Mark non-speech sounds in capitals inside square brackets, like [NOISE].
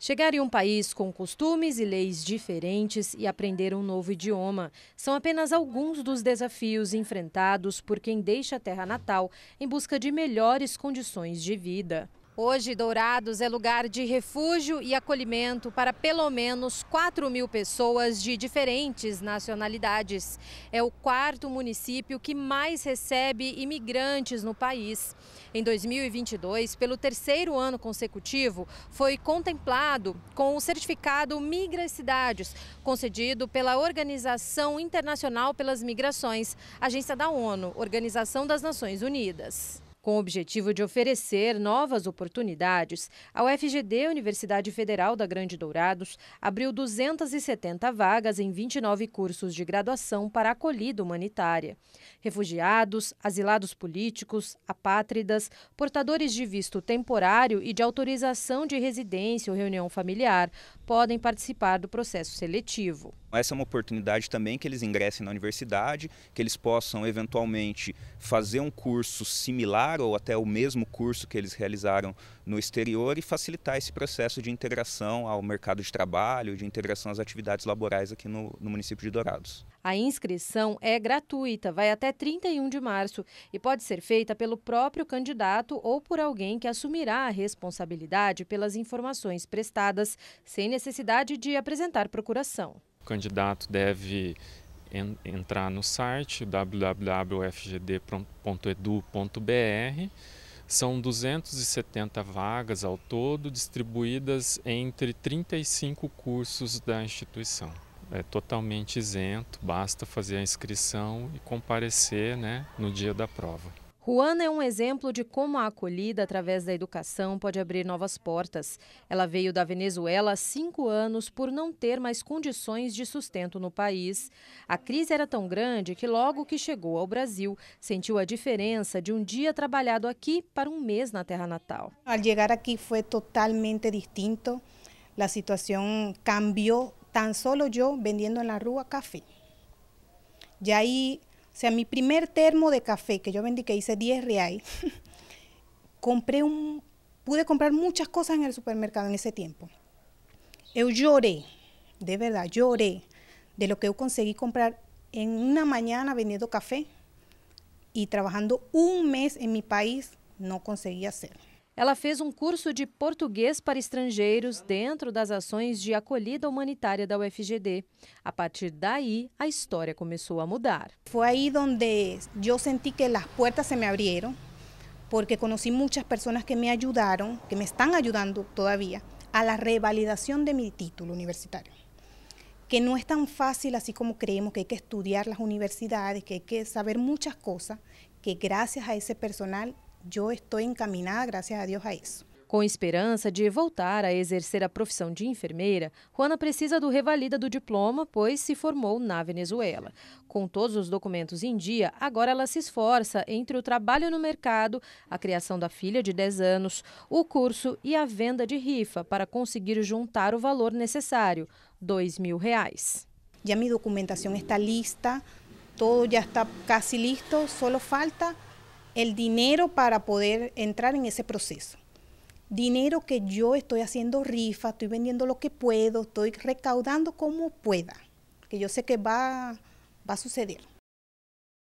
Chegar em um país com costumes e leis diferentes e aprender um novo idioma são apenas alguns dos desafios enfrentados por quem deixa a terra natal em busca de melhores condições de vida. Hoje, Dourados é lugar de refúgio e acolhimento para pelo menos 4 mil pessoas de diferentes nacionalidades. É o quarto município que mais recebe imigrantes no país. Em 2022, pelo terceiro ano consecutivo, foi contemplado com o certificado Migra Cidades, concedido pela Organização Internacional pelas Migrações, agência da ONU, Organização das Nações Unidas com o objetivo de oferecer novas oportunidades, a UFGD, Universidade Federal da Grande Dourados, abriu 270 vagas em 29 cursos de graduação para acolhida humanitária. Refugiados, asilados políticos, apátridas, portadores de visto temporário e de autorização de residência ou reunião familiar podem participar do processo seletivo. Essa é uma oportunidade também que eles ingressem na universidade, que eles possam eventualmente fazer um curso similar realizar ou até o mesmo curso que eles realizaram no exterior e facilitar esse processo de integração ao mercado de trabalho, de integração às atividades laborais aqui no, no município de Dourados. A inscrição é gratuita, vai até 31 de março e pode ser feita pelo próprio candidato ou por alguém que assumirá a responsabilidade pelas informações prestadas, sem necessidade de apresentar procuração. O candidato deve en, entrar no site www.fgd.edu.br. São 270 vagas ao todo, distribuídas entre 35 cursos da instituição. É totalmente isento, basta fazer a inscrição e comparecer né, no dia da prova. Juana é um exemplo de como a acolhida através da educação pode abrir novas portas. Ela veio da Venezuela há cinco anos por não ter mais condições de sustento no país. A crise era tão grande que logo que chegou ao Brasil, sentiu a diferença de um dia trabalhado aqui para um mês na terra natal. Al chegar aqui foi totalmente distinto. A situação cambiou. Tan solo eu vendendo na rua café. E aí O sea, mi primer termo de café que yo vendí, que hice 10 reais, [LAUGHS] compré un, pude comprar muchas cosas en el supermercado en ese tiempo. Yo lloré, de verdad, lloré de lo que yo conseguí comprar en una mañana vendiendo café y trabajando un mes en mi país, no conseguí hacerlo. Ela fez um curso de português para estrangeiros dentro das ações de acolhida humanitária da UFGD. A partir daí, a história começou a mudar. Foi aí onde eu senti que as portas se me abriram, porque conheci muitas pessoas que me ajudaram, que me estão ajudando todavía, a la revalidação de meu título universitário. que não é tão fácil assim como creemos, que hay que estudiar as universidades, que hay que saber muitas coisas, que graças a esse personal eu estou encaminhada, graças a Deus, a isso. Com esperança de voltar a exercer a profissão de enfermeira, Juana precisa do revalida do diploma, pois se formou na Venezuela. Com todos os documentos em dia, agora ela se esforça entre o trabalho no mercado, a criação da filha de 10 anos, o curso e a venda de rifa para conseguir juntar o valor necessário, dois mil reais. Já minha documentação está lista, tudo já está quase listo, só falta el dinero para poder entrar en ese proceso. Dinero que yo estoy haciendo rifa, estoy vendiendo lo que puedo, estoy recaudando como pueda, que yo sé que va, va a suceder.